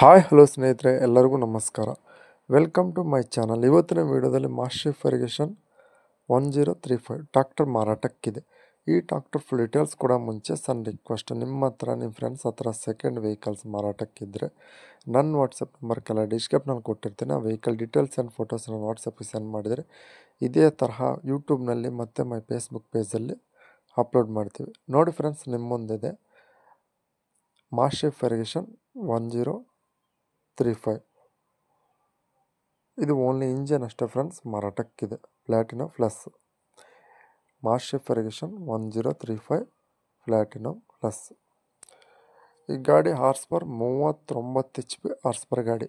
hi hello ಸ್ನೇಹಿತರೆ ಎಲ್ಲರಿಗೂ ನಮಸ್ಕಾರ ವೆಲ್ಕಮ್ ಟು ಮೈ ಚಾನಲ್ ಇವತ್ತಿನ ವೀಡಿಯೋದಲ್ಲಿ master irrigation one zero three five tractor ಮಾರಾಟಕ್ಕಿದೆ ಈ ಟ್ರಾಕ್ಟರ್ ಫುಲ್ ಡೀಟೇಲ್ಸ್ ಕೂಡ ಮುಂಚೆ ಸನ್ ರಿಕ್ವೆಸ್ಟ್ ನಿಮ್ಮ ಹತ್ರ ನಿಮ್ಮ ಫ್ರೆಂಡ್ಸ್ ಹತ್ರ ಸೆಕೆಂಡ್ ವೆಹಿಕಲ್ಸ್ ಮಾರಾಟಕ್ಕಿದ್ದರೆ ನನ್ನ ವಾಟ್ಸಪ್ ನಂಬರ್ ಕೆಲ ಡಿಸ್ಕ್ರಿಪ್ ನಾನು ಕೊಟ್ಟಿರ್ತೀನಿ ಆ ವೆಹಿಕಲ್ ಡೀಟೇಲ್ಸ್ ಆ್ಯಂಡ್ ಫೋಟೋಸ್ ನಾನು ವಾಟ್ಸಪ್ಪಿಗೆ ಸೆಂಡ್ ಮಾಡಿದರೆ ಇದೇ ತರಹ ಯೂಟ್ಯೂಬ್ನಲ್ಲಿ ಮತ್ತು ಮೈ ಫೇಸ್ಬುಕ್ ಪೇಜಲ್ಲಿ ಅಪ್ಲೋಡ್ ಮಾಡ್ತೀವಿ ನೋಡಿ ಫ್ರೆಂಡ್ಸ್ ನಿಮ್ಮ ಮುಂದಿದೆ master one zero three five ಇದು ಓನ್ಲಿ ಇಂಜನ್ ಅಷ್ಟೇ ಫ್ರೆಂಡ್ಸ್ ಮರಾಠಕ್ಕಿದೆ ಪ್ಲ್ಯಾಟಿನ ಪ್ಲಸ್ ಮಾರ್ಶಿಫ್ irrigation one zero three five platinum plus ಈ ಗಾಡಿ ಹಾರ್ಸ್ ಪರ್ ಮೂವತ್ತೊಂಬತ್ತು ಎಚ್ ಪಿ ಹಾರ್ಸ್ ಪರ್ ಗಾಡಿ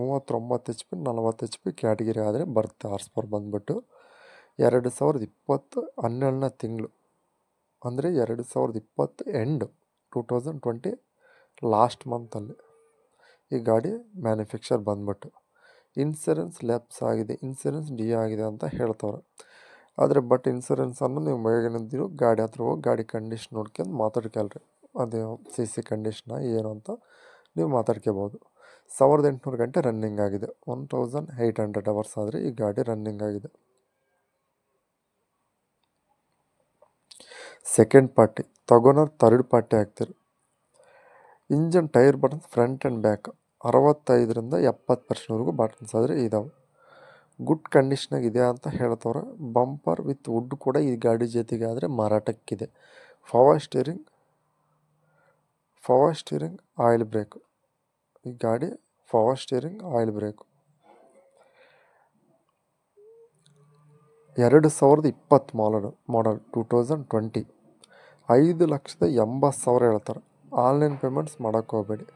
ಮೂವತ್ತೊಂಬತ್ತು ಎಚ್ ಪಿ ನಲವತ್ತು ಎಚ್ ಪಿ ಕ್ಯಾಟಗಿರಿ ಆದರೆ ಬರುತ್ತೆ ಹಾರ್ಸ್ ಪರ್ ಬಂದ್ಬಿಟ್ಟು ಎರಡು ಸಾವಿರದ ಇಪ್ಪತ್ತು ಹನ್ನೆರಡನೇ ತಿಂಗಳು ಅಂದರೆ ಎರಡು ಸಾವಿರದ ಇಪ್ಪತ್ತು and two thousand twenty last ಮಂತಲ್ಲಿ ಈ ಗಾಡಿ ಮ್ಯಾನುಫ್ಯಾಕ್ಚರ್ ಬಂದ್ಬಿಟ್ಟು ಇನ್ಸೂರೆನ್ಸ್ ಲ್ಯಾಪ್ಸ್ ಆಗಿದೆ ಇನ್ಸೂರೆನ್ಸ್ ಡಿ ಆಗಿದೆ ಅಂತ ಹೇಳ್ತವ್ರೆ ಆದರೆ ಬಟ್ ಇನ್ಸೂರೆನ್ಸನ್ನು ನೀವು ಮೈಗೆನಂದಿರು ಗಾಡಿ ಹತ್ರ ಹೋಗಿ ಗಾಡಿ ಕಂಡೀಷನ್ ನೋಡ್ಕೊಂಡು ಮಾತಾಡ್ಕಲ್ರಿ ಅದೇ ಸಿ ಸಿ ಕಂಡೀಷನ ಏನು ಅಂತ ನೀವು ಮಾತಾಡ್ಕೋಬೋದು ಸಾವಿರದ ಎಂಟುನೂರು ಗಂಟೆ ರನ್ನಿಂಗ್ ಆಗಿದೆ one thousand eight hundred hours ಆದರೆ ಈ ಗಾಡಿ ರನ್ನಿಂಗ್ ಆಗಿದೆ ಸೆಕೆಂಡ್ ಪಾರ್ಟಿ ತಗೊಳೋರು ಥರ್ಡ್ ಪಾರ್ಟಿ ಆಗ್ತಿರು engine tyre buttons front and back ಅರವತ್ತೈದರಿಂದ ಎಪ್ಪತ್ತು ಪರ್ಸೆಂಟ್ವರೆಗೂ ಬಟನ್ಸ್ ಆದರೆ ಇದಾವೆ ಗುಡ್ ಕಂಡೀಷ್ನಾಗ ಇದೆ ಅಂತ ಹೇಳ್ತವ್ರೆ ಬಂಪರ್ ವಿತ್ ವುಡ್ ಕೂಡ ಈ ಗಾಡಿ ಜೊತೆಗೆ ಆದರೆ ಮಾರಾಟಕ್ಕಿದೆ power steering power steering oil brake ಈ ಗಾಡಿ ಪವರ್ ಸ್ಟೀರಿಂಗ್ ಆಯಿಲ್ ಬ್ರೇಕು ಎರಡು ಸಾವಿರದ ಇಪ್ಪತ್ತು ಮಾಲಡು ಮಾಡಲ್ ಟೂ ತೌಸಂಡ್ ಟ್ವೆಂಟಿ ಐದು ಲಕ್ಷದ ಎಂಬತ್ತು ಸಾವಿರ ಹೇಳ್ತಾರೆ ಆನ್ಲೈನ್ ಪೇಮೆಂಟ್ಸ್ ಮಾಡೋಕ್ಕೆ ಹೋಗಬೇಡಿ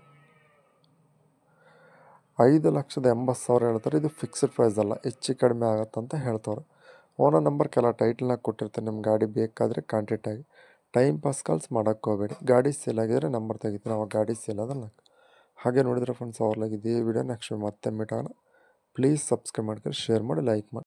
ಐದು ಲಕ್ಷದ ಎಂಬತ್ತು ಸಾವಿರ ಹೇಳ್ತಾರೆ ಇದು ಫಿಕ್ಸ್ಡ್ ಪ್ರೈಸ್ ಅಲ್ಲ ಹೆಚ್ಚು ಕಡಿಮೆ ಅಂತ ಹೇಳ್ತವ್ರು ಓನರ್ ನಂಬರ್ ಕೆಲ ಟೈಟಲ್ನಾಗ ಕೊಟ್ಟಿರ್ತಾರೆ ನಿಮ್ಮ ಗಾಡಿ ಬೇಕಾದರೆ ಕಾಂಟ್ಯಾಕ್ಟ್ ಆಗಿ ಟೈಮ್ ಪಾಸ್ ಕಾಲ್ಸ್ ಮಾಡೋಕ್ಕೆ ಹೋಗಬೇಡಿ ಗಾಡಿ ಸೇಲ್ ಆಗಿದ್ರೆ ನಂಬರ್ ತೆಗಿತೀನಿ ಅವಾಗ ಗಾಡಿ ಸೇಲ್ ಆದ್ರೆ ನಾಲ್ಕು ಹಾಗೆ ನೋಡಿದ್ರೆ ಫ್ರೆಂಡ್ಸ್ ಅವ್ರಲಾಗಿ ಇದೇ ವಿಡಿಯೋ ನೆಕ್ಸ್ಟ್ ಮತ್ತೆ ಮೀಟ್ ಆಗೋಣ ಪ್ಲೀಸ್ ಸಬ್ಸ್ಕ್ರೈಬ್ ಮಾಡ್ಕೊಂಡು ಶೇರ್ ಮಾಡಿ ಲೈಕ್ ಮಾಡಿ